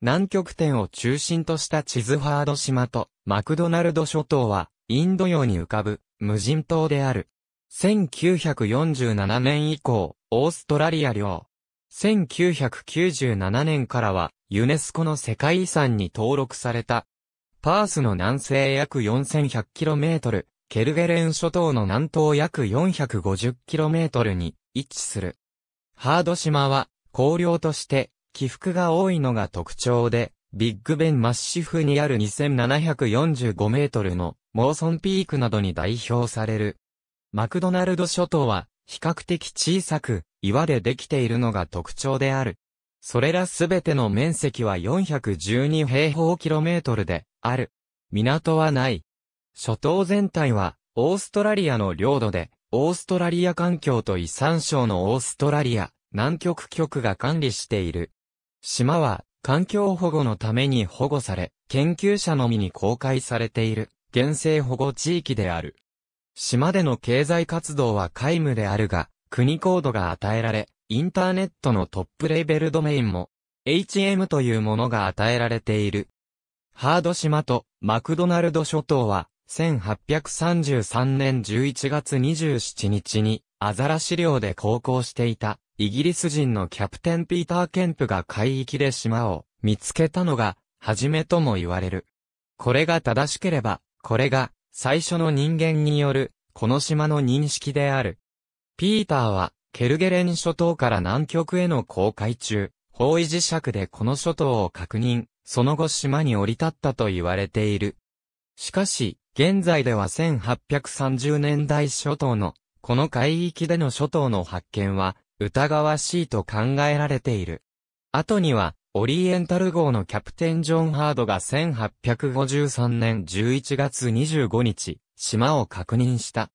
南極点を中心としたチズハード島とマクドナルド諸島はインド洋に浮かぶ無人島である。1947年以降、オーストラリア領。1997年からはユネスコの世界遺産に登録された。パースの南西約 4100km、ケルゲレン諸島の南東約 450km に位置する。ハード島は、荒涼として起伏が多いのが特徴で、ビッグベンマッシフにある2745メートルのモーソンピークなどに代表される。マクドナルド諸島は比較的小さく岩でできているのが特徴である。それらすべての面積は412平方キロメートルである。港はない。諸島全体はオーストラリアの領土でオーストラリア環境と遺産省のオーストラリア南極局が管理している。島は環境保護のために保護され、研究者のみに公開されている原生保護地域である。島での経済活動は皆無であるが、国コードが与えられ、インターネットのトップレベルドメインも、HM というものが与えられている。ハード島とマクドナルド諸島は、1833年11月27日にアザラシ料で航行していたイギリス人のキャプテンピーター・ケンプが海域で島を見つけたのが、初めとも言われる。これが正しければ、これが最初の人間による、この島の認識である。ピーターは、ケルゲレン諸島から南極への航海中、方位磁石でこの諸島を確認、その後島に降り立ったと言われている。しかし、現在では1830年代諸島の、この海域での諸島の発見は、疑わしいと考えられている。後には、オリエンタル号のキャプテンジョン・ハードが1853年11月25日、島を確認した。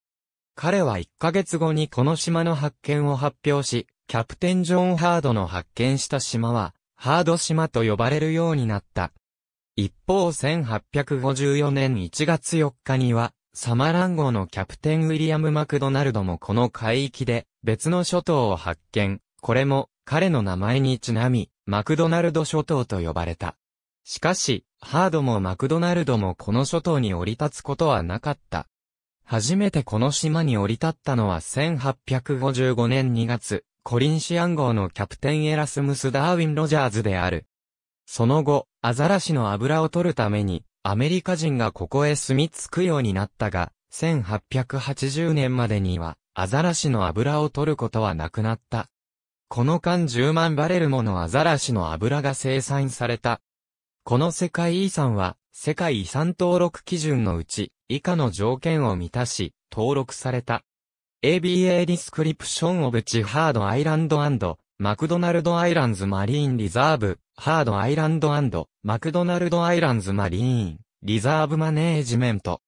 彼は1ヶ月後にこの島の発見を発表し、キャプテンジョン・ハードの発見した島は、ハード島と呼ばれるようになった。一方1854年1月4日には、サマラン号のキャプテンウィリアム・マクドナルドもこの海域で別の諸島を発見。これも、彼の名前にちなみ、マクドナルド諸島と呼ばれた。しかし、ハードもマクドナルドもこの諸島に降り立つことはなかった。初めてこの島に降り立ったのは1855年2月、コリンシアン号のキャプテンエラスムス・ダーウィン・ロジャーズである。その後、アザラシの油を取るために、アメリカ人がここへ住み着くようになったが、1880年までには、アザラシの油を取ることはなくなった。この間10万バレルものアザラシの油が生産された。この世界遺産は、世界遺産登録基準のうち、以下の条件を満たし、登録された。ABA Description of Chihard Island マクドナルドアイランズマリーンリザーブ、ハードアイランドマクドナルドアイランズマリーン、リザーブマネージメント。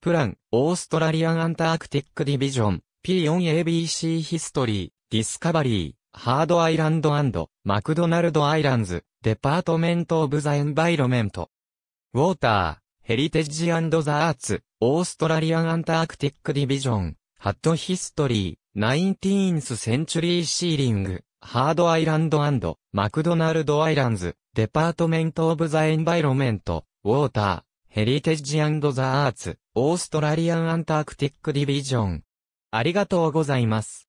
プラン、オーストラリアンアンタークティックディビジョン、P4ABC ヒストリー、ディスカバリー、ハードアイランドマクドナルドアイランズ、デパートメント・オブ・ザ・エンバイロメント。ウォーター、ヘリテージザ・アーツ、オーストラリアン・アンタークティック・ディビジョン、ハット・ヒストリー、ナインティーンス・センチュリー・シーリング、ハード・アイランドマクドナルド・アイランズ、デパートメント・オブ・ザ・エンバイロメント、ウォーター、ヘリテージザ・アーツ、オーストラリアン・アンタークティック・ディビジョン、ありがとうございます。